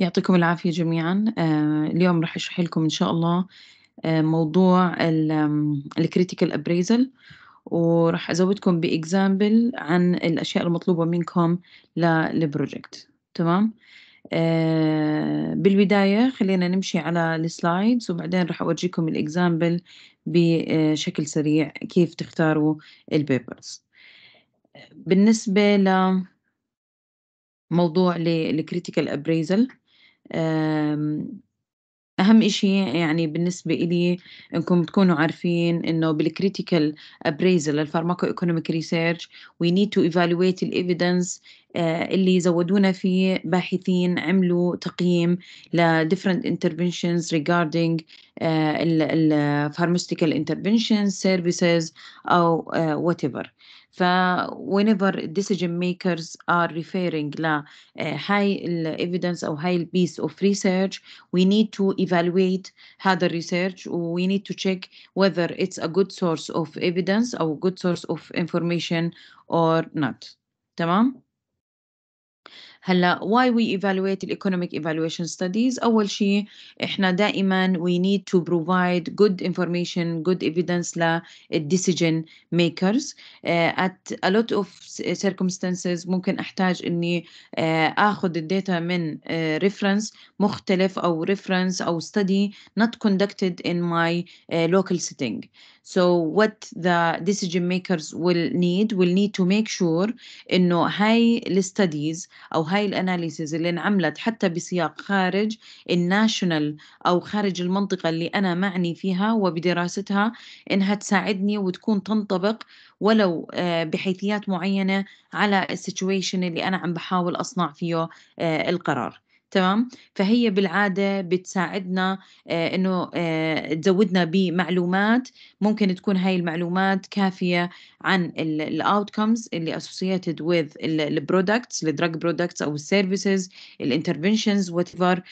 يعطيكم العافية جميعًا، آه، اليوم راح أشرح لكم إن شاء الله آه، موضوع ال critical appraisal وراح أزودكم بإكزامبل عن الأشياء المطلوبة منكم للبروجكت تمام؟ آه، بالبداية خلينا نمشي على السلايدز وبعدين راح أورجيكم الإكزامبل بشكل سريع كيف تختاروا البيبرز بالنسبة ل موضوع ل critical appraisal أهم إشي يعني بالنسبة إلي إنكم تكونوا عارفين إنه بالكريتيكال appraisal للفارماكو ايكونوميك ريسيرش we need to evaluate evidence آه، اللي زودونا فيه باحثين عملوا تقييم ل different interventions regarding آه، ال pharmaceutical interventions services أو آه، whatever ف whenever decision makers are referring ل هاي eh, ال evidence أو هاي ال piece of research we need to evaluate هذا الريسيرش research we need to check whether it's a good source of evidence أو good source of information or not تمام؟ هلا why we evaluate the economic evaluation studies أول شيء إحنا دائما we need to provide good information good evidence decision makers uh, at a lot of circumstances ممكن أحتاج إني uh, آخذ الداتا من uh, reference مختلف أو reference أو study not conducted in my uh, local setting So what the decision makers will need will need to make sure إنه هاي studies أو هاي الاناليسز اللي انعملت حتى بسياق خارج الناشونال او خارج المنطقه اللي انا معني فيها وبدراستها انها تساعدني وتكون تنطبق ولو آه، بحيثيات معينه على السيتويشن اللي انا عم بحاول اصنع فيه آه، القرار تمام فهي بالعادة بتساعدنا آه انه آه تزودنا بمعلومات ممكن تكون هاي المعلومات كافية عن الاوتكمز اللي اسوسييتد with البرودكتس الدرج برودكتس او السيرفيسز الانترفنشنز وات ايفر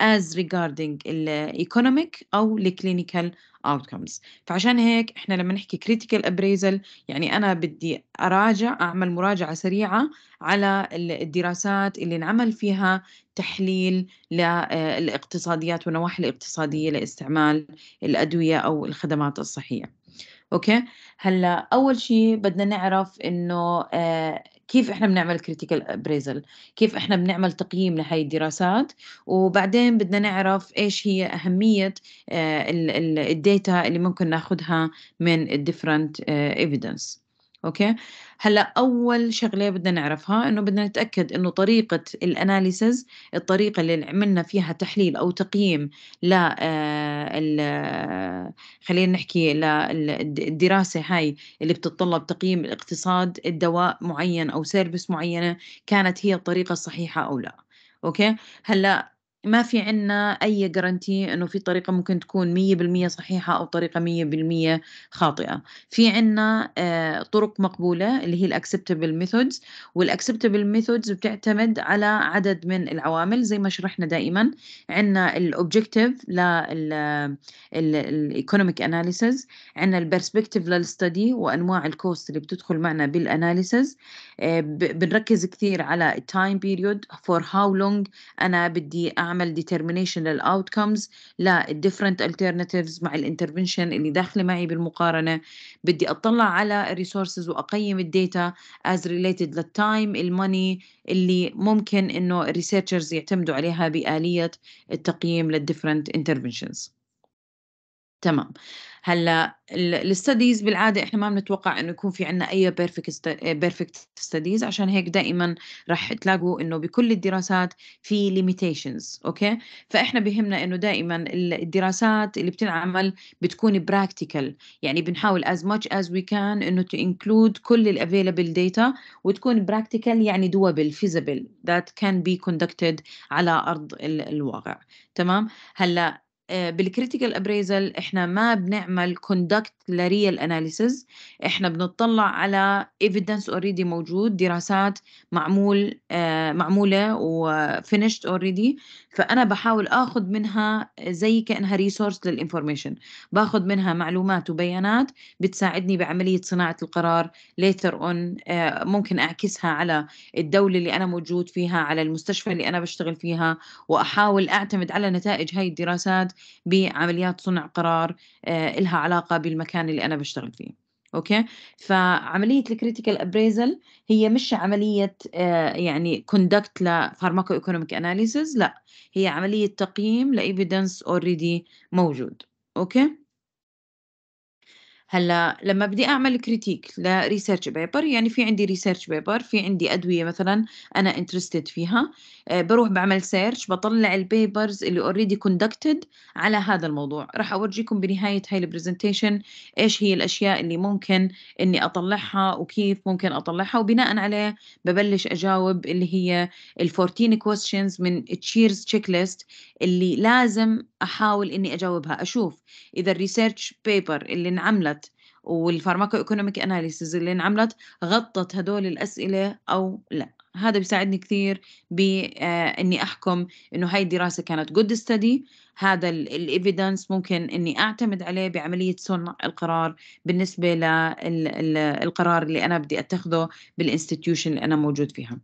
از ريجاردينج الايكونوميك او الكلينيكال outcomes فعشان هيك احنا لما نحكي critical appraisal يعني انا بدي اراجع اعمل مراجعه سريعه على الدراسات اللي انعمل فيها تحليل للاقتصاديات آه، والنواحي الاقتصاديه لاستعمال الادويه او الخدمات الصحيه اوكي هلا اول شيء بدنا نعرف انه آه، كيف احنا بنعمل كريتيكال ابريزل كيف احنا بنعمل تقييم لهي الدراسات وبعدين بدنا نعرف ايش هي اهميه آه، الداتا اللي ممكن ناخذها من الديفرنت ايفيدنس آه، اوكي هلا اول شغله بدنا نعرفها انه بدنا نتاكد انه طريقه الاناليسز الطريقه اللي عملنا فيها تحليل او تقييم ل آه، خلينا نحكي للدراسه هاي اللي بتتطلب تقييم الاقتصاد الدواء معين او سيرفيس معينه كانت هي الطريقه الصحيحه او لا اوكي هلا ما في عنا أي جرانتي إنه في طريقة ممكن تكون 100% صحيحة أو طريقة 100% خاطئة في عنا آه، طرق مقبولة اللي هي الأكسبتبل ميثودز والأكسبتبل ميثودز بتعتمد على عدد من العوامل زي ما شرحنا دائما عنا الأوبجكتيف للإيكونوميك أناليسز عنا البرسبكتيف للستدي وأنواع الكوست اللي بتدخل معنا بالأناليسز آه، بنركز كثير على التايم بيريود فور هاو لونج أنا بدي أعمل اعمل ديترمينيشن للاوتكمز لا الديفرنت alternatives مع الانترفنشن اللي داخله معي بالمقارنه بدي اطلع على الريسورسز واقيم الداتا از ريليتد للتايم الماني اللي ممكن انه الريسيرشرز يعتمدوا عليها باليه التقييم للديفرنت interventions تمام هلا الاستديز بالعاده احنا ما بنتوقع انه يكون في عندنا اي بيرفكت بيرفكت ستديز عشان هيك دائما راح تلاقوا انه بكل الدراسات في ليميتيشنز اوكي فاحنا بهمنا انه دائما الدراسات اللي بتنعمل بتكون براكتيكال يعني بنحاول از ماتش از وي كان انه تو انكلود كل الافيلبل داتا وتكون براكتيكال يعني دوبل فيزبل ذات كان بي كوندكتد على ارض الواقع تمام هلا آه، بالكريتيكال ابريزل احنا ما بنعمل كوندكت لريال اناليسز احنا بنطلع على ايفيدنس اوريدي موجود دراسات معمول آه، معموله وفينيشد اوريدي فانا بحاول اخذ منها زي كانها ريسورس للانفورميشن باخذ منها معلومات وبيانات بتساعدني بعمليه صناعه القرار ليتر اون آه، ممكن اعكسها على الدوله اللي انا موجود فيها على المستشفى اللي انا بشتغل فيها واحاول اعتمد على نتائج هاي الدراسات بعمليات صنع قرار آه، لها علاقه بالمكان اللي انا بشتغل فيه اوكي فعمليه الكريتيكال ابريزل هي مش عمليه آه يعني كوندكت لفارماكو ايكونوميك اناليسز لا هي عمليه تقييم لايفيدنس اوريدي موجود اوكي هلا لما بدي اعمل كريتيك لريسيرش بيبر يعني في عندي ريسيرش بيبر في عندي ادويه مثلا انا انترستد فيها بروح بعمل سيرش بطلع البيبرز اللي اوريدي كوندكتد على هذا الموضوع راح اورجيكم بنهايه هاي البرزنتيشن ايش هي الاشياء اللي ممكن اني اطلعها وكيف ممكن اطلعها وبناء عليه ببلش اجاوب اللي هي ال 14 questions من تشيرز تشيك ليست اللي لازم احاول اني اجاوبها اشوف اذا الريسيرش بيبر اللي انعملت والفارماكو ايكونوميك اناليسيز اللي انعملت غطت هدول الاسئله او لا هذا بيساعدني كثير باني آه، احكم انه هاي الدراسه كانت جود ستدي هذا الايفيدنس ممكن اني اعتمد عليه بعمليه صنع القرار بالنسبه للقرار اللي انا بدي اتخذه بالانستتيوشن اللي انا موجود فيها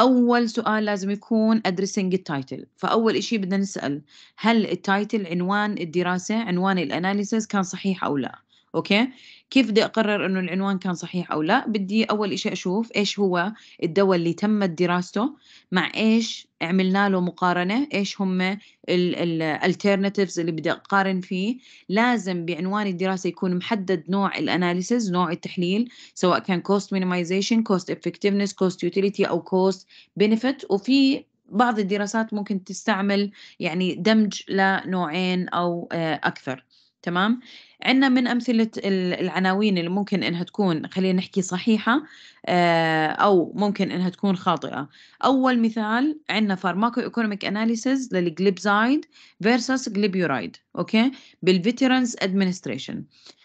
اول سؤال لازم يكون ادريسنج التايتل فاول شيء بدنا نسال هل التايتل عنوان الدراسه عنوان الاناليسز كان صحيح او لا اوكي كيف بدي اقرر انه العنوان كان صحيح او لا بدي اول شيء اشوف ايش هو الدواء اللي تمت دراسته مع ايش عملنا له مقارنه ايش هم الالترناتيفز اللي بدي اقارن فيه لازم بعنوان الدراسه يكون محدد نوع الاناليسز نوع التحليل سواء كان كوست مينيمايزيشن كوست افكتيفنس كوست يوتيليتي او كوست بنفيت وفي بعض الدراسات ممكن تستعمل يعني دمج لنوعين او آه، اكثر تمام عندنا من أمثلة العناوين اللي ممكن إنها تكون خلينا نحكي صحيحة آه، أو ممكن إنها تكون خاطئة أول مثال عندنا فارماكو ايكونوميك أناليسز للجليبزايد فيرسس جليبيورايد أوكي بالفيترنز أدمنستريشن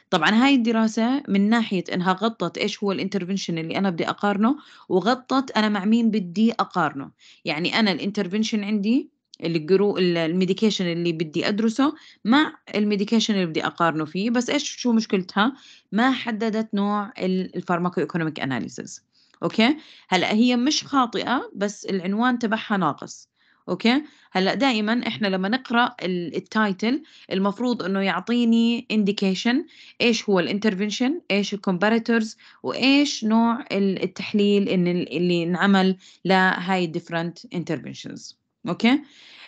طبعا هاي الدراسة من ناحية إنها غطت إيش هو الانترفنشن اللي أنا بدي أقارنه وغطت أنا مع مين بدي أقارنه يعني أنا الانترفنشن عندي الجرو الميديكيشن اللي بدي ادرسه مع الميديكيشن اللي بدي اقارنه فيه بس ايش شو مشكلتها ما حددت نوع الفارماكو ايكونوميك اناليسيس اوكي هلا هي مش خاطئه بس العنوان تبعها ناقص اوكي هلا دائما احنا لما نقرا التايتل المفروض انه يعطيني انديكيشن ايش هو الانترفنشن ايش الكومباريتورز وايش نوع التحليل اللي انعمل لهاي الديفرنت انترفنشنز اوكي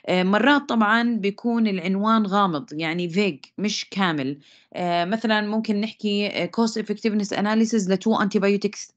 آه، مرات طبعا بيكون العنوان غامض يعني فيج مش كامل آه، مثلا ممكن نحكي كوست افكتيفنس اناليسيز لتو antibiotics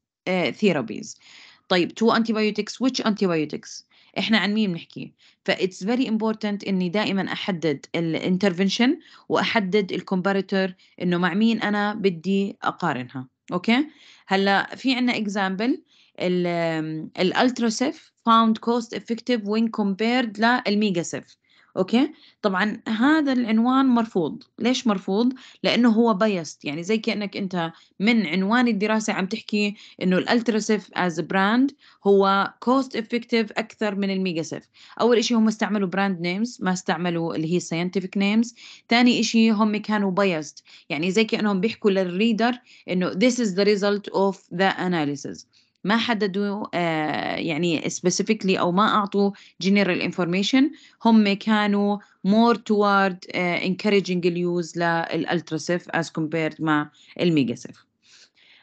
ثيرابيز آه، طيب تو antibiotics انتي antibiotics احنا عن مين بنحكي فاتس فيري امبورتنت اني دائما احدد الانترفنشن واحدد الكومباريتور انه مع مين انا بدي اقارنها اوكي هلا في عندنا اكزامبل الالترا سيف فاوند كوست افكتيف وين كومبيرد للميجا سيف اوكي طبعا هذا العنوان مرفوض ليش مرفوض لانه هو بايست يعني زي كانك انت من عنوان الدراسه عم تحكي انه سيف از براند هو كوست افكتيف اكثر من الميجا سيف اول شيء هم استعملوا براند نيمز ما استعملوا اللي هي ساينتفك نيمز ثاني شيء هم كانوا بايست يعني زي كانهم بيحكوا للريدر انه this is the result of the analysis ما حددوا آه، يعني سبيسيفيكلي او ما اعطوا جنرال انفورميشن هم كانوا مور توارد انكريجينج اليوز للالتراسيف از كومبيرد مع الميجاسيف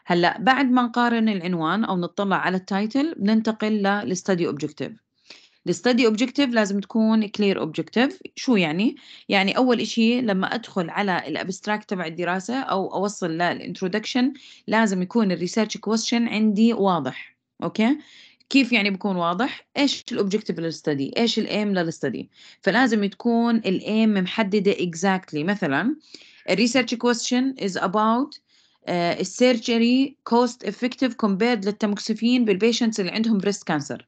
هلا بعد ما نقارن العنوان او نطلع على التايتل بننتقل للستدي اوبجكتيف الستدي objective لازم تكون كلير objective شو يعني يعني اول إشي لما ادخل على الابستراكت تبع الدراسه او اوصل للانترودكشن لازم يكون الريسيرش question عندي واضح اوكي كيف يعني بكون واضح ايش الاوبجكتيف للستدي ايش الايم للستدي فلازم تكون الايم محدده اكزاكتلي exactly. مثلا الريسيرش كويستشن از اباوت السيرجري كوست افكتيف كومبيرد للتموكسفين بالبيشنتس اللي عندهم بريست كانسر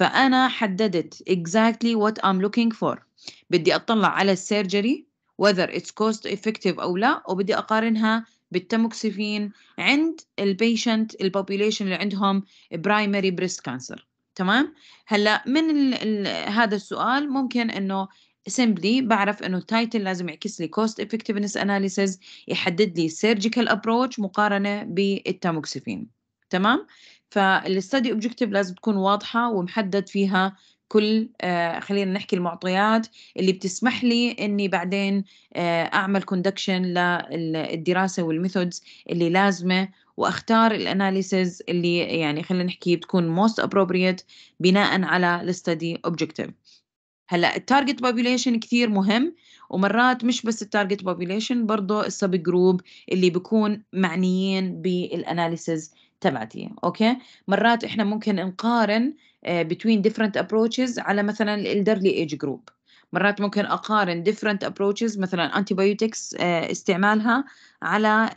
فأنا حددت exactly what I'm looking for بدي أطلع على السيرجري whether it's cost effective أو لا وبدي أقارنها بالتاموكسفين عند البيشنت البوبيليشن اللي عندهم برايمري بريست كانسر تمام هلا من الـ الـ هذا السؤال ممكن انه سمبلي بعرف انه التايتل لازم يعكس لي كوست effectiveness اناليسز يحدد لي سيرجيكال ابروتش مقارنه بالتاموكسيفين تمام فالستادي اوبجيكتيف لازم تكون واضحه ومحدد فيها كل آه، خلينا نحكي المعطيات اللي بتسمح لي اني بعدين آه، اعمل كوندكشن للدراسه والميثودز اللي لازمه واختار الاناليسز اللي يعني خلينا نحكي بتكون موست ابروبريت بناء على الستدي اوبجيكتيف هلا التارجت بوبيليشن كثير مهم ومرات مش بس التارجت بوبيليشن برضه السب جروب اللي بكون معنيين بالاناليسز تبعتي اوكي مرات احنا ممكن نقارن بتوين ديفرنت ابروتشز على مثلا الالدرلي ايج جروب مرات ممكن اقارن ديفرنت ابروتشز مثلا antibiotics آه، استعمالها على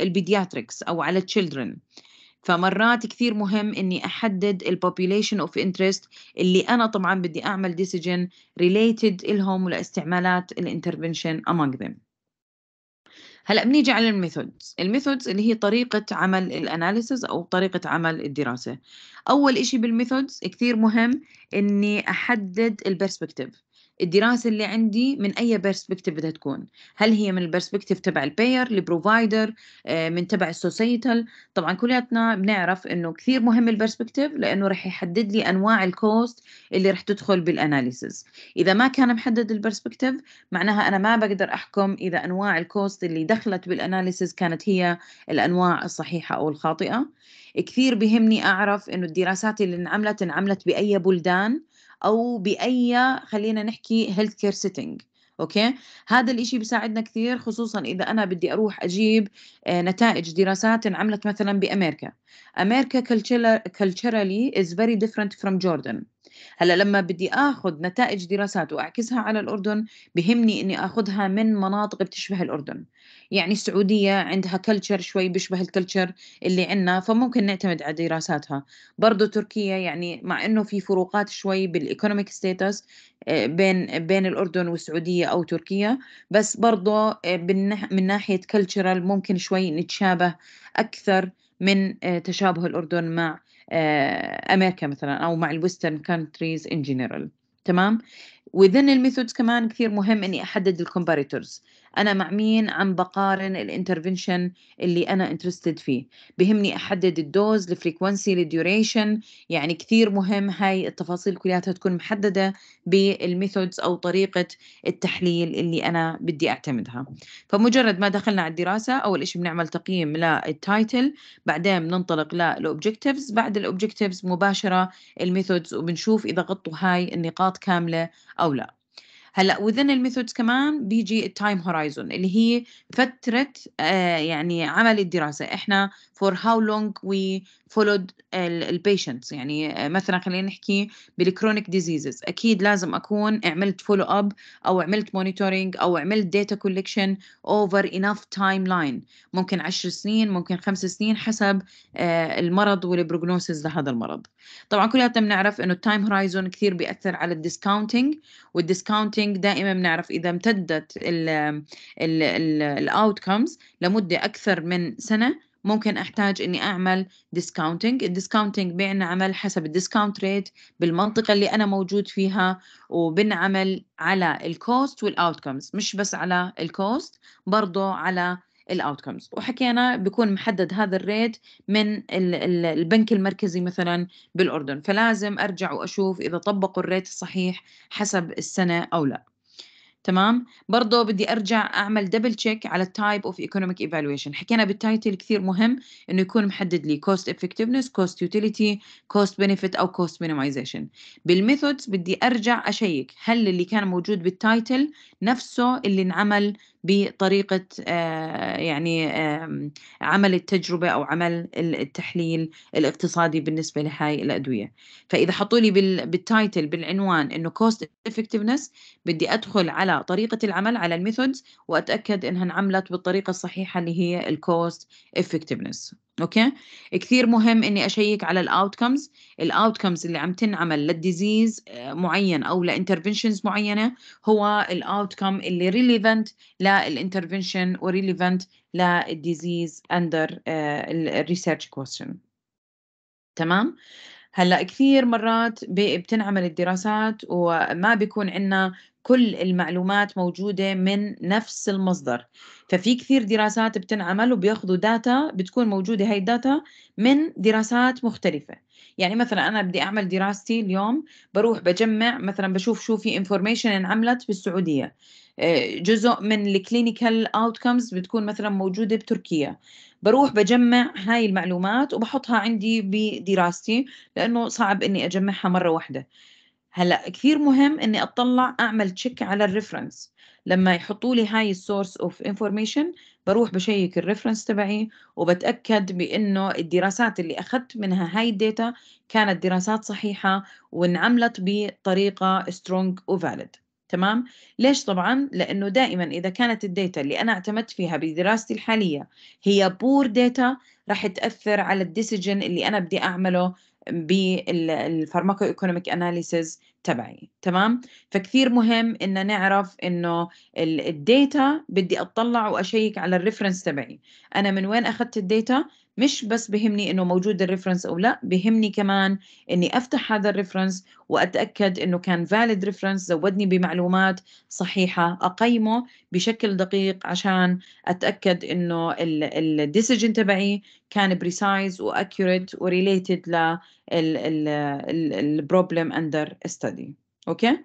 البيدياتريكس آه، او على children فمرات كثير مهم اني احدد البوبيليشن اوف انترست اللي انا طبعا بدي اعمل ديسيجن ريليتد لهم ولاستعمالات الانترفنشن among them هلا بنيجي على الميثودز الميثودز اللي هي طريقة عمل الاناليسز او طريقة عمل الدراسة اول شيء بالميثودز كثير مهم اني احدد البرسبكتيف الدراسه اللي عندي من اي بيرسبكتيف بدها تكون هل هي من البيرسبكتيف تبع البير البروفايدر آه، من تبع السوسيتال طبعا كلياتنا بنعرف انه كثير مهم البيرسبكتيف لانه رح يحدد لي انواع الكوست اللي رح تدخل بالاناليسز اذا ما كان محدد البيرسبكتيف معناها انا ما بقدر احكم اذا انواع الكوست اللي دخلت بالاناليسز كانت هي الانواع الصحيحه او الخاطئه كثير بهمني اعرف انه الدراسات اللي انعملت انعملت باي بلدان او باي خلينا نحكي هيلث كير سيتنج اوكي هذا الاشي بيساعدنا كثير خصوصا اذا انا بدي اروح اجيب آه، نتائج دراسات انعملت مثلا بامريكا امريكا كلتشرالي از فيري ديفرنت فروم جوردن هلا لما بدي اخذ نتائج دراسات واعكسها على الاردن بهمني اني اخذها من مناطق بتشبه الاردن يعني السعودية عندها كلتشر شوي بيشبه الكلتشر اللي عندنا فممكن نعتمد على دراساتها برضو تركيا يعني مع انه في فروقات شوي بالايكونوميك آه، ستيتس بين بين الاردن والسعوديه او تركيا بس برضو آه، من ناحيه كلتشرال ممكن شوي نتشابه اكثر من آه، تشابه الاردن مع امريكا مثلا او مع الويسترن كانتريز ان جنرال تمام وذن الميثودز كمان كثير مهم اني احدد الكومباريتورز انا مع مين عم بقارن الانترفنشن اللي انا انترستد فيه بهمني احدد الدوز الفريكونسي الديوريشن يعني كثير مهم هاي التفاصيل كلها تكون محدده بالميثودز او طريقه التحليل اللي انا بدي اعتمدها فمجرد ما دخلنا على الدراسه اول شيء بنعمل تقييم للتايتل بعدين بننطلق للاوبجكتيفز بعد الاوبجكتيفز مباشره الميثودز وبنشوف اذا غطوا هاي النقاط كامله او لا هلا وذن الميثودز كمان بيجي التايم هورايزون اللي هي فتره آه يعني عمل الدراسه احنا for how long we followed the patients يعني آه، مثلا خلينا نحكي بالكرونيك ديزيزز اكيد لازم اكون عملت فولو اب او عملت مونيتورينج او عملت داتا كولكشن اوفر انف تايم لاين ممكن 10 سنين ممكن خمس سنين حسب آه، المرض والبروجنوسيس لهذا المرض طبعا كلياتنا بنعرف انه التايم هورايزون كثير بياثر على الديسكاونتنج والديسكاونتنج دائما بنعرف اذا امتدت الاوتكمز لمده اكثر من سنه ممكن احتاج اني اعمل ديسكاونتنج الديسكاونتنج بينعمل حسب الديسكاونت ريت بالمنطقه اللي انا موجود فيها وبنعمل على الكوست والاوتكمز مش بس على الكوست برضه على الاوتكمز وحكينا بيكون محدد هذا الريت من البنك المركزي مثلا بالاردن فلازم ارجع واشوف اذا طبقوا الريت الصحيح حسب السنه او لا تمام برضه بدي ارجع اعمل دبل تشيك على التايب اوف ايكونوميك ايفالويشن حكينا بالتايتل كثير مهم انه يكون محدد لي كوست افكتيفنس كوست يوتيليتي كوست بنفيت او كوست مينيمايزيشن بالميثودز بدي ارجع اشيك هل اللي كان موجود بالتايتل نفسه اللي انعمل بطريقة آه، يعني عمل التجربة أو عمل التحليل الاقتصادي بالنسبة لهاي الأدوية فإذا حطوا لي بالتايتل بالعنوان أنه cost effectiveness بدي أدخل على طريقة العمل على الميثودز وأتأكد أنها انعملت بالطريقة الصحيحة اللي هي الكوست effectiveness اوكي كثير مهم اني اشيك على الاوتكمز الاوتكمز اللي عم تنعمل للديزيز آه، معين او لانترفنشنز معينه هو الاوتكم اللي ريليفنت للانترفنشن وريليفنت للديزيز اندر الريسيرش كويستشن تمام هلا كثير مرات بتنعمل الدراسات وما بيكون عندنا كل المعلومات موجوده من نفس المصدر ففي كثير دراسات بتنعمل وبياخذوا داتا بتكون موجوده هاي الداتا من دراسات مختلفه يعني مثلا انا بدي اعمل دراستي اليوم بروح بجمع مثلا بشوف شو في انفورميشن انعملت بالسعوديه آه، جزء من الكلينيكال اوتكمز بتكون مثلا موجوده بتركيا بروح بجمع هاي المعلومات وبحطها عندي بدراستي لانه صعب اني اجمعها مره واحده هلا كثير مهم اني اطلع اعمل تشيك على الريفرنس لما يحطوا لي هاي السورس اوف انفورميشن بروح بشيك الريفرنس تبعي وبتاكد بانه الدراسات اللي اخذت منها هاي الداتا كانت دراسات صحيحه وانعملت بطريقه سترونج وفاليد تمام ليش طبعا لانه دائما اذا كانت الداتا اللي انا اعتمدت فيها بدراستي الحاليه هي بور داتا راح تاثر على الديسيجن اللي انا بدي اعمله بالفارماكو ايكونوميك اناليسز تبعي تمام فكثير مهم ان نعرف انه الداتا بدي اطلع واشيك على الريفرنس تبعي انا من وين اخذت الداتا مش بس بهمني انه موجود الريفرنس او لا بهمني كمان اني افتح هذا الريفرنس واتاكد انه كان فاليد ريفرنس زودني بمعلومات صحيحه اقيمه بشكل دقيق عشان اتاكد انه الديسيجن تبعي كان بريسايز واكيوريت وريليتد للبروبلم اندر ستدي اوكي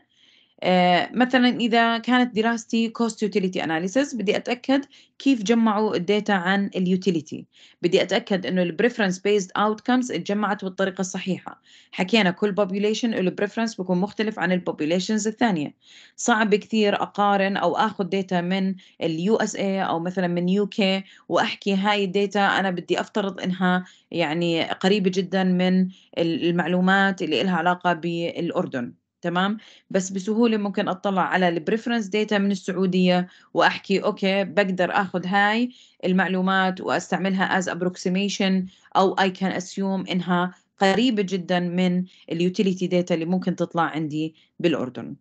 آه، مثلا اذا كانت دراستي كوست يوتيليتي اناليسيس بدي اتاكد كيف جمعوا الداتا عن اليوتيليتي بدي اتاكد انه البريفرنس بيزد اوتكمز اتجمعت بالطريقه الصحيحه حكينا كل بوبوليشن له بريفرنس بيكون مختلف عن البوبوليشنز الثانيه صعب كثير اقارن او اخذ داتا من اليو اس اي او مثلا من يو كي واحكي هاي الداتا انا بدي افترض انها يعني قريبه جدا من المعلومات اللي لها علاقه بالاردن تمام بس بسهوله ممكن اطلع على البريفرنس داتا من السعوديه واحكي اوكي بقدر اخذ هاي المعلومات واستعملها از ابروكسيميشن او اي كان اسيوم انها قريبه جدا من اليوتيليتي داتا اللي ممكن تطلع عندي بالاردن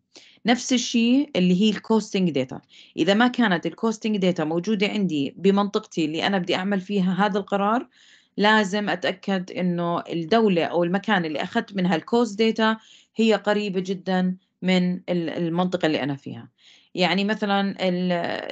نفس الشيء اللي هي الكوستنج داتا اذا ما كانت الكوستنج داتا موجوده عندي بمنطقتي اللي انا بدي اعمل فيها هذا القرار لازم اتاكد انه الدوله او المكان اللي اخذت منها الكوز ديتا هي قريبه جدا من المنطقه اللي انا فيها يعني مثلا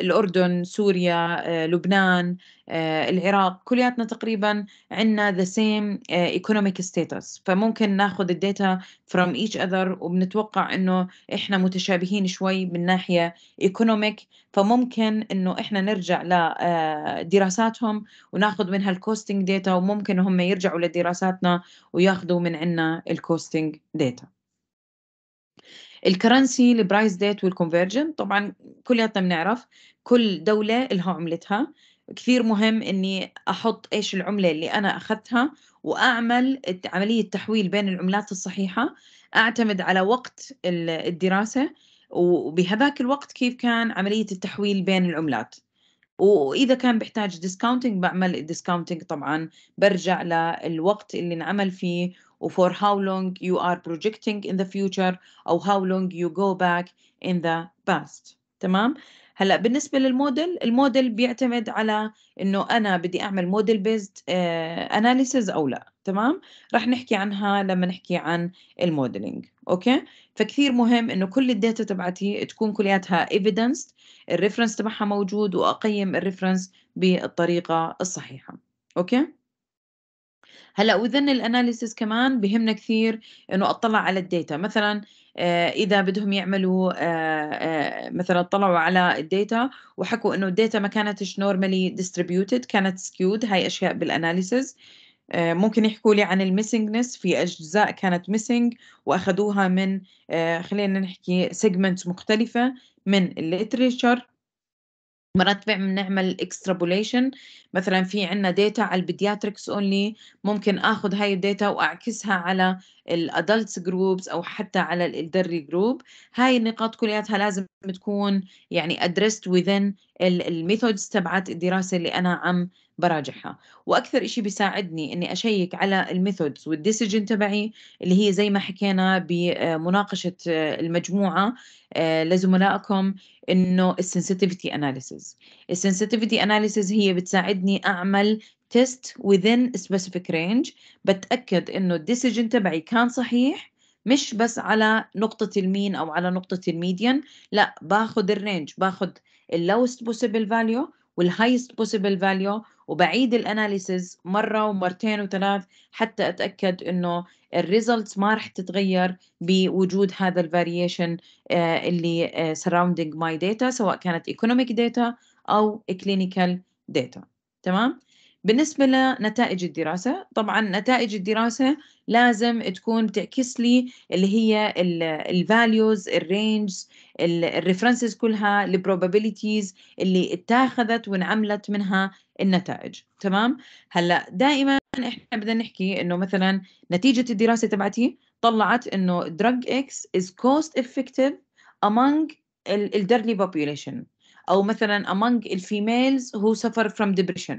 الأردن سوريا آه، لبنان آه، العراق كلياتنا تقريبا عندنا the same آه، economic status فممكن ناخذ الداتا from each other وبنتوقع انه احنا متشابهين شوي من ناحيه economic فممكن انه احنا نرجع لدراساتهم وناخذ منها الكوستنج داتا وممكن هم يرجعوا لدراساتنا وياخذوا من عندنا الكوستنج داتا الكرنسي البرايس ديت والكونفرجن طبعا كلياتنا بنعرف كل دولة لها عملتها كثير مهم اني احط ايش العملة اللي انا اخذتها واعمل عملية تحويل بين العملات الصحيحة اعتمد على وقت الدراسة وبهذاك الوقت كيف كان عملية التحويل بين العملات واذا كان بحتاج ديسكاونتنج بعمل الديسكاونتنج طبعا برجع للوقت اللي انعمل فيه for how long you are projecting in the future or how long you go back in the past تمام هلا بالنسبه للموديل الموديل بيعتمد على انه انا بدي اعمل موديل بيزد اناليسز او لا تمام رح نحكي عنها لما نحكي عن الموديلنج اوكي فكثير مهم انه كل الداتا تبعتي تكون كلياتها ايفيدنس الريفرنس تبعها موجود واقيم الريفرنس بالطريقه الصحيحه اوكي هلا وذن الاناليسيس كمان بهمنا كثير انه اطلع على الداتا مثلا آه، اذا بدهم يعملوا آه، آه، مثلا طلعوا على الداتا وحكوا انه الداتا ما كانتش نورمالي ديستريبيوتد كانت سكيود هاي اشياء بالاناليسيس ممكن يحكوا لي عن الميسنجنس في اجزاء كانت ميسنج واخذوها من خلينا نحكي سيجمنتس مختلفه من الليتريتشر مرات بنعمل اكسترابوليشن مثلا في عندنا داتا على البيدياتريكس اونلي ممكن اخذ هاي الداتا واعكسها على الادلتس جروبس او حتى على الدري جروب هاي النقاط كلياتها لازم تكون يعني ادريست within الميثودز تبعت الدراسه اللي انا عم براجعها واكثر شيء بيساعدني اني اشيك على الميثودز والديسيجن تبعي اللي هي زي ما حكينا بمناقشه آه، المجموعه آه، لزملائكم انه السنسيتيفيتي اناليسز السنسيتيفيتي اناليسز هي بتساعدني اعمل تيست within specific رينج بتاكد انه الديسيجن تبعي كان صحيح مش بس على نقطة المين أو على نقطة الميديان لا باخد الرينج باخد اللوست بوسيبل فاليو والهايست بوسيبل فاليو وبعيد الاناليسز مره ومرتين وثلاث حتى اتاكد انه الريزلتس ما رح تتغير بوجود هذا الفاريشن آه، اللي سراوندينج ماي داتا سواء كانت ايكونوميك داتا او كلينيكال داتا تمام بالنسبة لنتائج الدراسة طبعا نتائج الدراسة لازم تكون تعكس لي اللي هي الفاليوز الرينجز الريفرنسز كلها البروبابيليتيز اللي اتاخذت وانعملت منها النتائج تمام هلا دائما احنا بدنا نحكي انه مثلا نتيجه الدراسه تبعتي طلعت انه drug X is cost effective among الدرلي population او مثلا among الفيميلز who suffer from depression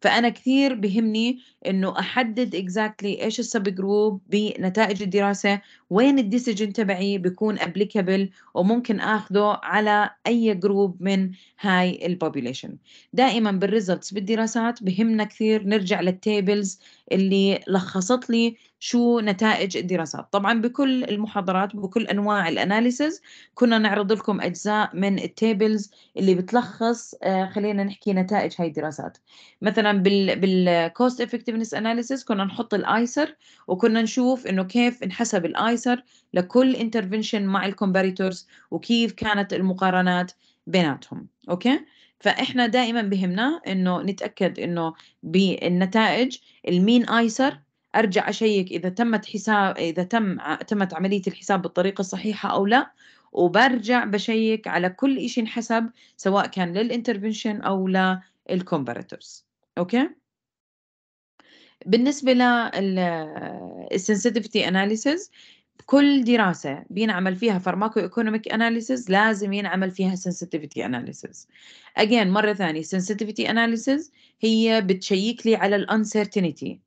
فانا كثير بهمني انه احدد اكزاكتلي exactly ايش السب جروب بنتائج الدراسه وين الديسيجن تبعي بيكون ابليكابل وممكن اخذه على اي جروب من هاي البوبوليشن دائما بالريزلتس بالدراسات بهمنا كثير نرجع للتيبلز اللي لخصت لي شو نتائج الدراسات طبعا بكل المحاضرات بكل انواع الاناليسز كنا نعرض لكم اجزاء من التيبلز اللي بتلخص آه، خلينا نحكي نتائج هاي الدراسات مثلا بال بالكوست افكتيفنس اناليسز كنا نحط الايسر وكنا نشوف انه كيف انحسب الايسر لكل انترفنشن مع الكومباريتورز وكيف كانت المقارنات بيناتهم اوكي فاحنا دائما بهمنا انه نتاكد انه بالنتائج المين ايسر ارجع اشيك اذا تمت حساب اذا تم تمت عمليه الحساب بالطريقه الصحيحه او لا وبرجع بشيك على كل شيء انحسب سواء كان للانترفنشن او للكومباريتورز اوكي بالنسبه للسنسيتيفيتي اناليسز كل دراسة بينعمل فيها فارماكو ايكونوميك اناليسز لازم ينعمل فيها سنسيتيفيتي اناليسز اجين مرة ثانية سنسيتيفيتي اناليسز هي بتشيك لي على الانسرتينيتي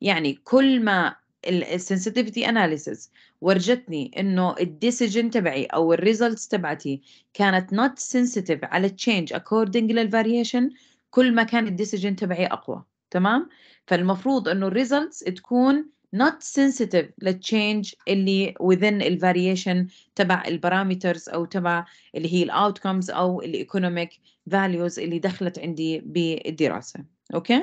يعني كل ما السنسيتيفيتي اناليسز ورجتني انه الديسيجن تبعي او الريزلتس تبعتي كانت نوت سنسيتيف على التشينج اكوردنج للفاريشن كل ما كان الديسيجن تبعي اقوى تمام فالمفروض انه الريزلتس تكون not sensitive للتشينج اللي within variation تبع البارامترز او تبع اللي هي الاوتكمز او الايكونوميك فاليوز اللي دخلت عندي بالدراسه اوكي okay?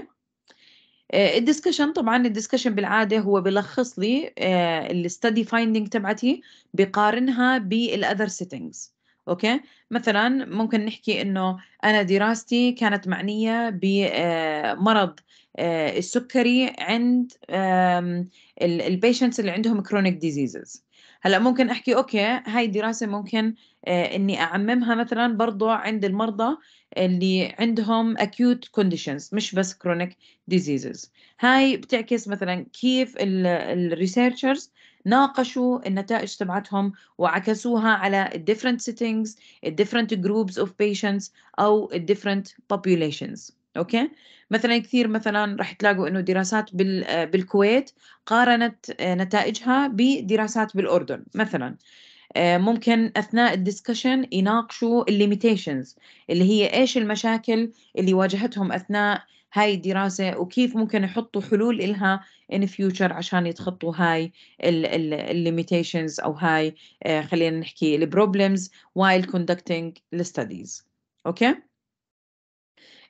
آه، الدسكشن طبعا الدسكشن بالعاده هو بلخص لي آه، study فايندينج تبعتي بقارنها بالاذر سيتنجز اوكي مثلا ممكن نحكي انه انا دراستي كانت معنيه بمرض آه، آه، السكري عند البيشنتس اللي عندهم كرونيك ديزيزز هلا ممكن احكي اوكي هاي الدراسه ممكن آه، اني اعممها مثلا برضه عند المرضى اللي عندهم اكيوت كونديشنز مش بس كرونيك ديزيزز هاي بتعكس مثلا كيف الريسيرشرز ناقشوا النتائج تبعتهم وعكسوها على different settings different groups of patients أو different populations اوكي مثلا كثير مثلا راح تلاقوا انه دراسات بالكويت قارنت آه، نتائجها بدراسات بالاردن مثلا آه، ممكن اثناء الدسكشن يناقشوا الليميتيشنز اللي هي ايش المشاكل اللي واجهتهم اثناء هاي الدراسة وكيف ممكن يحطوا حلول إلها in future عشان يتخطوا هاي الليميتيشنز أو هاي آه، خلينا نحكي البروبلمز while conducting the studies أوكي okay?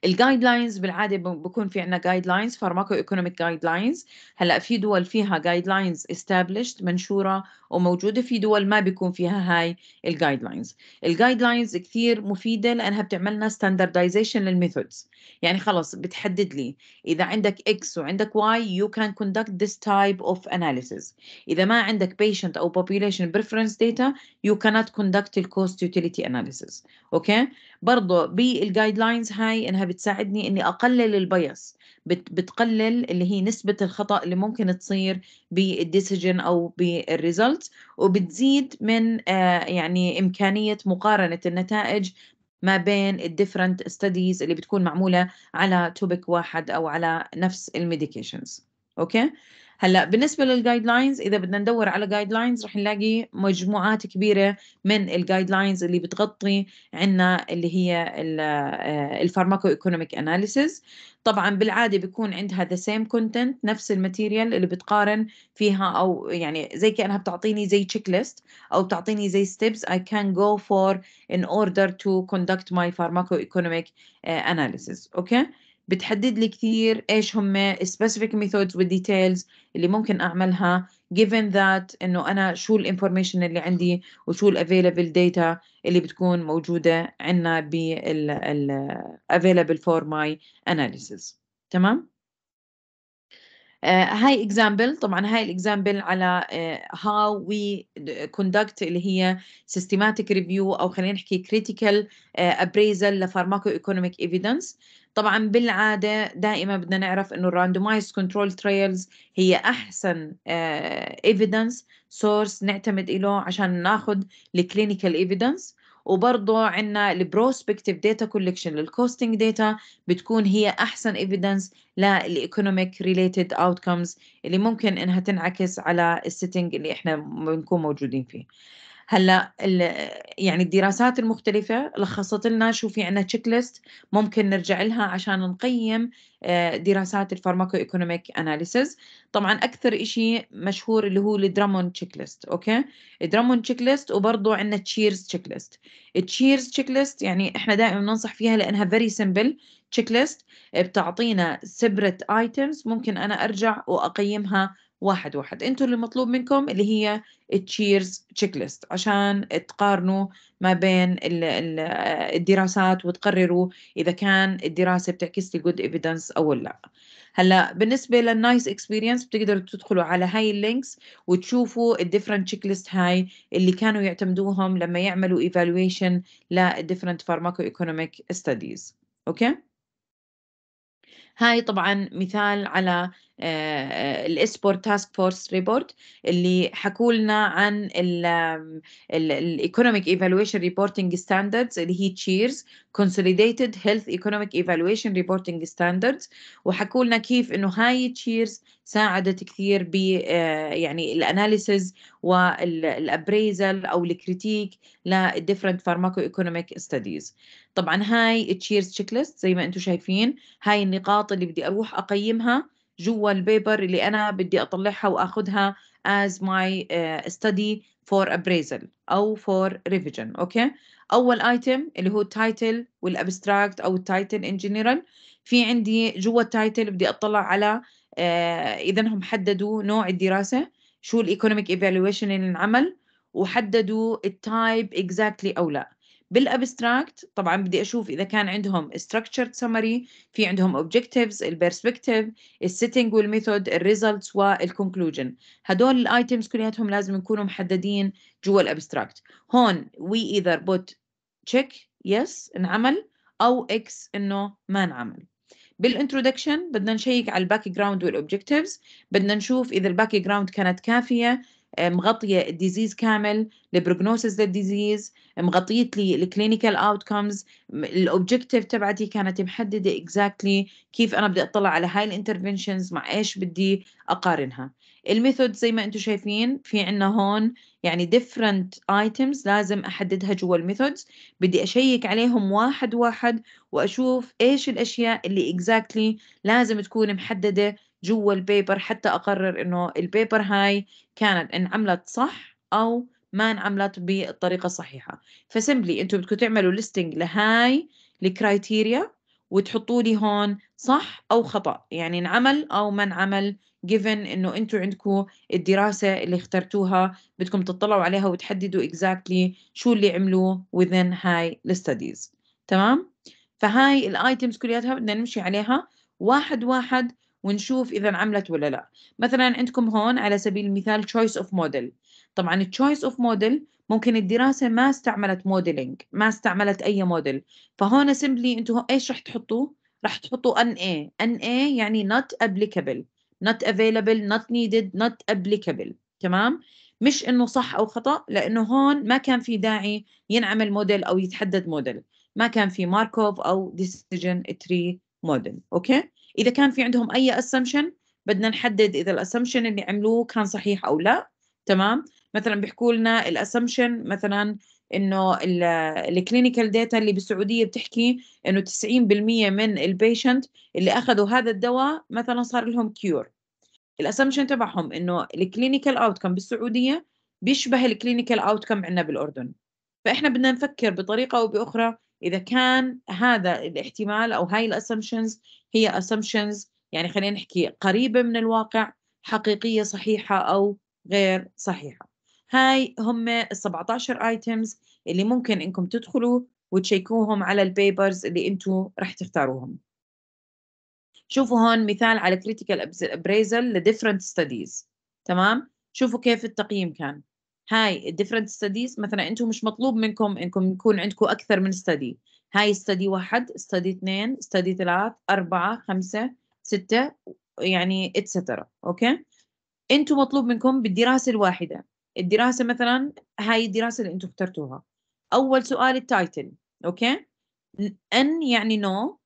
الجايد لاينز بالعاده بكون في عندنا جايد لاينز فارماكو ايكونوميك جايد لاينز هلا في دول فيها جايد لاينز استابلشت منشوره وموجوده في دول ما بيكون فيها هاي الجايد لاينز الجايد لاينز كثير مفيده لانها بتعمل لنا ستاندردايزيشن للميثودز يعني خلص بتحدد لي اذا عندك اكس وعندك واي يو كان كوندكت ذس تايب اوف اناليسيز اذا ما عندك بيشنت او بوبيوليشن بريفرنس داتا يو كانت كونداكت الكوست يوتيليتي اناليسيز اوكي برضه بالجايد لاينز هاي انها بتساعدني اني اقلل البايس بتقلل اللي هي نسبة الخطأ اللي ممكن تصير بالديسيجن أو بالريزلت وبتزيد من آه، يعني إمكانية مقارنة النتائج ما بين الديفرنت ستاديز اللي بتكون معمولة على توبك واحد أو على نفس الميديكيشنز أوكي هلا بالنسبه للجايد لاينز اذا بدنا ندور على جايد لاينز رح نلاقي مجموعات كبيره من الجايد لاينز اللي بتغطي عنا اللي هي الفارماكو ايكونوميك اناليسيز طبعا بالعاده بيكون عندها ذا سيم كونتنت نفس الماتيريال اللي بتقارن فيها او يعني زي كانها بتعطيني زي تشيك ليست او بتعطيني زي ستيبس اي كان جو فور ان اوردر تو كوندكت ماي فارماكو ايكونوميك اناليسيز اوكي بتحدد لي كثير ايش هم specific methods والديتيلز اللي ممكن اعملها given that انه انا شو الانفورميشن اللي عندي وشو الافيلبل داتا اللي بتكون موجوده عندنا بال available for my analysis تمام آه، هاي uh, اكزامبل طبعا هاي الاكزامبل على هاو آه، وي conduct اللي هي سيستماتيك ريفيو او خلينا نحكي كريتيكال ابريزل لفارماكو ايكونوميك ايفيدنس طبعا بالعاده دائما بدنا نعرف انه الراندومايز كنترول ترايلز هي احسن ايفيدنس آه، سورس نعتمد له عشان ناخذ الكلينيكال ايفيدنس وبرضه عندنا البروسبكتيف داتا كولكشن للكوستنج داتا بتكون هي احسن ايفيدنس للايكونوميك ريليتد اوتكمز اللي ممكن انها تنعكس على السيتنج اللي احنا بنكون موجودين فيه. هلا يعني الدراسات المختلفه لخصت لنا شو في عندنا تشيك ليست ممكن نرجع لها عشان نقيم آه، دراسات الفارماكو ايكونوميك اناليسز طبعا اكثر شيء مشهور اللي هو الدرامون تشيك ليست اوكي درامون تشيك ليست وبرضه عندنا تشيرز تشيك ليست التشيرز تشيك ليست يعني احنا دائما بننصح فيها لانها فيري سمبل تشيك ليست بتعطينا سبرة ايتمز ممكن انا ارجع واقيمها واحد واحد انتوا اللي مطلوب منكم اللي هي التشيرز تشيك ليست عشان تقارنوا ما بين الدراسات وتقرروا اذا كان الدراسه بتعكس لي جود ايفيدنس او لا هلا بالنسبه للنايس اكسبيرينس بتقدروا تدخلوا على هاي اللينكس وتشوفوا الديفرنت تشيك ليست هاي اللي كانوا يعتمدوهم لما يعملوا ايفالويشن للديفرنت فارماكو ايكونوميك ستاديز اوكي هاي طبعا مثال على آه، آه، الاسبورت تاسك فورس ريبورت اللي حكوا لنا عن الايكونوميك ايفالويشن ريبورتنج ستاندردز اللي هي تشيرز كونسوليديتد هيلث ايكونوميك ايفالويشن ريبورتنج ستاندردز وحكوا لنا كيف انه هاي تشيرز ساعدت كثير ب آه، يعني الاناليسز والابريزل او الكريتيك للديفرنت فارماكو ايكونوميك ستاديز طبعا هاي تشيرز تشيك ليست زي ما انتم شايفين هاي النقاط اللي بدي اروح اقيمها جوا البيبر اللي انا بدي اطلعها واخذها as my uh, study for appraisal او for revision اوكي okay? اول item اللي هو التايتل والabstract او التايتل ان جنرال في عندي جوا التايتل بدي اطلع على uh, اذا هم حددوا نوع الدراسه شو الايكونوميك ايفالويشن اللي انعمل وحددوا التايب اكزاكتلي exactly او لا بالابستراكت طبعا بدي اشوف اذا كان عندهم structured summary في عندهم objectives البيرسبكتيف السيتنج والميثود الريزلتس والكونكلوجن هدول الايتيمز كلياتهم لازم يكونوا محددين جوا الابستراكت هون we either put check yes انعمل او اكس انه ما انعمل بالانترودكشن بدنا نشيك على الباك جراوند والاوبجكتيفز بدنا نشوف اذا الباك جراوند كانت كافيه مغطيه الديزيز كامل البروجنوسيس للديزيز مغطيت لي الكلينيكال اوتكمز الاوبجكتيف تبعتي كانت محدده اكزاكتلي exactly كيف انا بدي اطلع على هاي الانترفنشنز مع ايش بدي اقارنها الميثود زي ما انتم شايفين في عندنا هون يعني ديفرنت ايتمز لازم احددها جوا الميثودز بدي اشيك عليهم واحد واحد واشوف ايش الاشياء اللي exactly لازم تكون محدده جوا البيبر حتى أقرر إنه البيبر هاي كانت انعملت صح أو ما انعملت بالطريقة الصحيحة فسمبلي أنتم بدكم تعملوا ليستنج لهاي الكرايتيريا وتحطوا لي هون صح أو خطأ يعني انعمل أو ما انعمل جيفن انه انتم عندكم الدراسه اللي اخترتوها بدكم تطلعوا عليها وتحددوا اكزاكتلي exactly شو اللي عملوه within هاي الستديز تمام فهاي الايتيمز كلياتها بدنا نمشي عليها واحد واحد ونشوف اذا عملت ولا لا مثلا عندكم هون على سبيل المثال choice of model طبعا التشويس اوف موديل ممكن الدراسه ما استعملت موديلينج ما استعملت اي موديل فهون سيمبلي انتم ايش رح تحطوا رح تحطوا ان اي ان اي يعني not applicable not available not needed not applicable تمام مش انه صح او خطا لانه هون ما كان في داعي ينعمل موديل او يتحدد موديل ما كان في ماركوف او ديسيجن تري موديل اوكي اذا كان في عندهم اي assumption بدنا نحدد اذا الاسامشن اللي عملوه كان صحيح او لا تمام مثلا بيحكوا لنا الاسامشن مثلا انه الكلينيكال داتا اللي بالسعوديه بتحكي انه 90% من البيشنت اللي اخذوا هذا الدواء مثلا صار لهم كيور الاسامشن تبعهم انه الكلينيكال اوتكم بالسعوديه بيشبه الكلينيكال اوتكم عندنا بالاردن فاحنا بدنا نفكر بطريقه او باخرى اذا كان هذا الاحتمال او هاي الأسمشنز هي اسامبشنز يعني خلينا نحكي قريبه من الواقع حقيقيه صحيحه او غير صحيحه هاي هم ال 17 ايتمز اللي ممكن انكم تدخلوا وتشيكوهم على البيبرز اللي انتم رح تختاروهم شوفوا هون مثال على critical appraisal لديفرنت ستاديز تمام شوفوا كيف التقييم كان هاي الديفرنت ستديز مثلا انتم مش مطلوب منكم انكم يكون عندكم اكثر من ستدي هاي ستدي واحد ستدي اثنين ستدي ثلاث اربعة خمسة ستة يعني اتسترا اوكي انتم مطلوب منكم بالدراسة الواحدة الدراسة مثلا هاي الدراسة اللي انتم اخترتوها اول سؤال التايتل اوكي ان يعني نو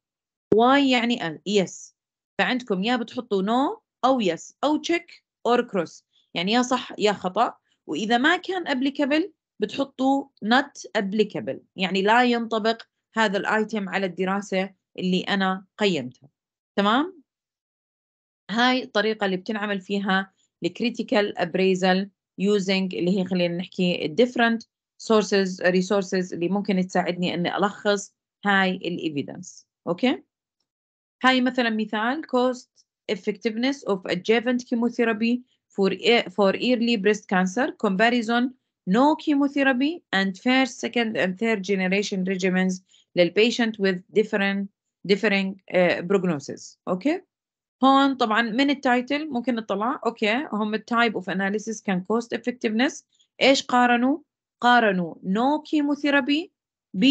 واي يعني ان يس فعندكم يا بتحطوا نو او يس او تشيك اور كروس يعني يا صح يا خطأ واذا ما كان ابليكابل بتحطوا not applicable يعني لا ينطبق هذا الايتم على الدراسه اللي انا قيمتها تمام هاي الطريقه اللي بتنعمل فيها لكريتيكال ابريزل يوزنج اللي هي خلينا نحكي different sources resources اللي ممكن تساعدني اني الخص هاي الايفيدنس اوكي هاي مثلا مثال cost effectiveness of adjuvant chemotherapy for, for early breast cancer, comparison, no chemotherapy, and first, second, and third generation regimens للpatient with different, differing uh, prognosis. Okay? هون طبعا من التايتل ممكن نطلع اوكي هم التايب اوف اناليسيس كان كوست افكتفنس ايش قارنوا؟ قارنوا نو كيموثيرابي ب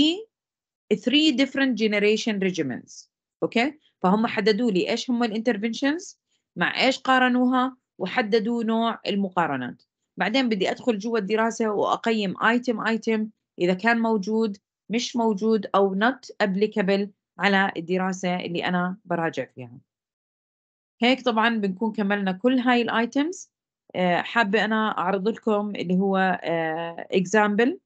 3 different generation regimens اوكي فهم حددوا لي ايش هم الانترفنشنز مع ايش قارنوها وحددوا نوع المقارنات بعدين بدي أدخل جوا الدراسة وأقيم item item إذا كان موجود مش موجود أو not applicable على الدراسة اللي أنا براجع فيها هيك طبعا بنكون كملنا كل هاي الايتمز آه، حابة أنا أعرض لكم اللي هو آه، example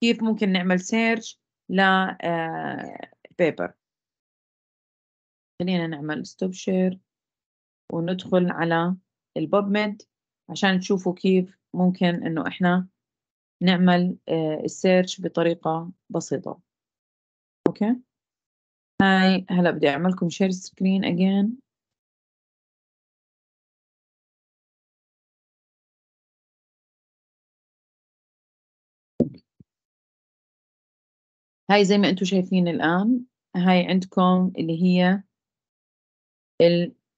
كيف ممكن نعمل search لبيبر آه، paper خلينا نعمل stop share وندخل على الباب ميد عشان تشوفوا كيف ممكن انه احنا نعمل آه، السيرش بطريقة بسيطة اوكي هاي هلا بدي اعمل لكم شير سكرين اجين هاي زي ما انتم شايفين الان هاي عندكم اللي هي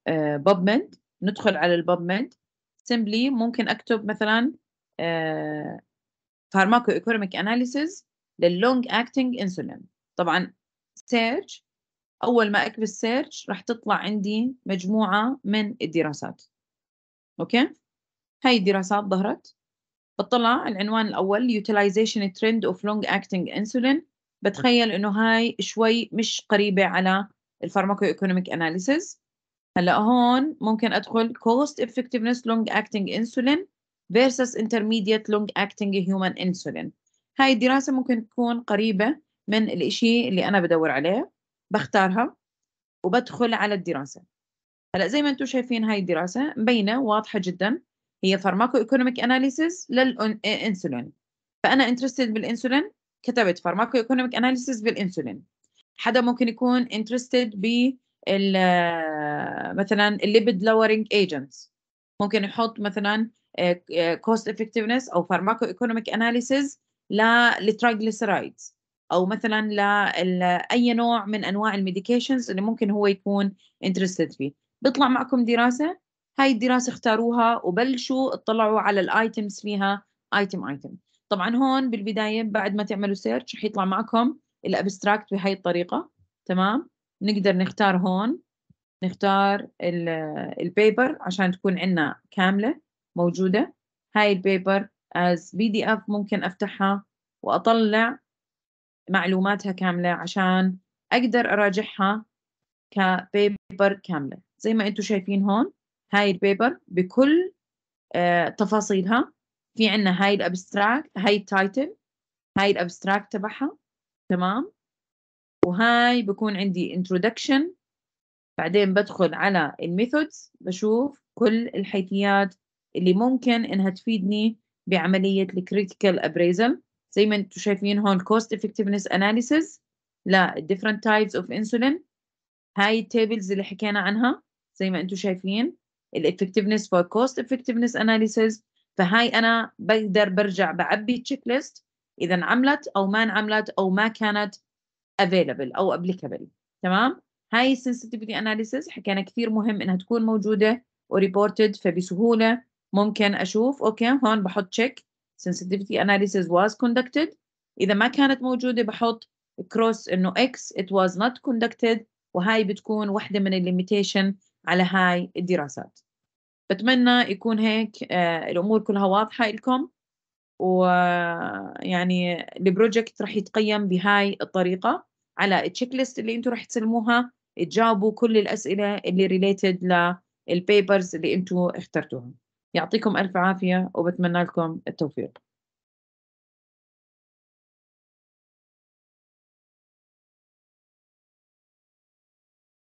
البوب ميد آه، ندخل على ميد سمبلي ممكن اكتب مثلا فارماكو ايكونوميك اناليسيز لللونج اكتنج انسولين طبعا سيرش اول ما اكبس سيرش راح تطلع عندي مجموعه من الدراسات اوكي هاي الدراسات ظهرت بطلع العنوان الاول utilization trend of long acting insulin بتخيل انه هاي شوي مش قريبه على الفارماكو ايكونوميك اناليسيز هلا هون ممكن ادخل cost effectiveness long acting insulin versus intermediate long acting human insulin هاي الدراسة ممكن تكون قريبة من الإشي اللي أنا بدور عليه بختارها وبدخل على الدراسة هلا زي ما انتم شايفين هاي الدراسة مبينة واضحة جدا هي فارماكو ايكونوميك اناليسيس للانسولين فأنا انترستد بالانسولين كتبت فارماكو ايكونوميك اناليسيس بالانسولين حدا ممكن يكون انترستد ب مثلا الليبيد لورنج ايجنتس ممكن يحط مثلا كوست آه، افكتيفنس آه، او فارماكو ايكونوميك اناليسيز للتريجليسرايدز او مثلا لاي نوع من انواع الميديكيشنز اللي ممكن هو يكون انترستد فيه بيطلع معكم دراسه هاي الدراسه اختاروها وبلشوا اطلعوا على الايتمز فيها ايتم ايتم طبعا هون بالبدايه بعد ما تعملوا سيرش رح يطلع معكم الابستراكت بهاي الطريقه تمام نقدر نختار هون نختار البيبر عشان تكون عندنا كاملة موجودة هاي البيبر as PDF ممكن أفتحها وأطلع معلوماتها كاملة عشان أقدر أراجعها كبيبر كاملة زي ما أنتم شايفين هون هاي البيبر بكل آه، تفاصيلها في عندنا هاي الابستراكت هاي التايتل هاي الابستراكت تبعها تمام وهاي بكون عندي introduction بعدين بدخل على الميثودز بشوف كل الحيثيات اللي ممكن انها تفيدني بعملية الكريتيكال ابريزل زي ما انتم شايفين هون cost effectiveness analysis لا different types of insulin هاي التابلز اللي حكينا عنها زي ما انتم شايفين effectiveness فور كوست effectiveness analysis فهاي انا بقدر برجع بعبي تشيك ليست اذا انعملت او ما انعملت او ما كانت available او applicable تمام هاي sensitivity analysis حكينا كثير مهم انها تكون موجوده وريبورتد فبسهوله ممكن اشوف اوكي هون بحط تشيك sensitivity analysis was conducted اذا ما كانت موجوده بحط cross انه x it was not conducted وهاي بتكون وحده من الليميتيشن على هاي الدراسات بتمنى يكون هيك آه الامور كلها واضحه لكم ويعني البروجكت رح يتقيم بهاي الطريقة على التشيك ليست اللي انتم رح تسلموها تجاوبوا كل الأسئلة اللي ريليتد للبيبرز اللي انتم اخترتوها يعطيكم ألف عافية وبتمنى لكم التوفيق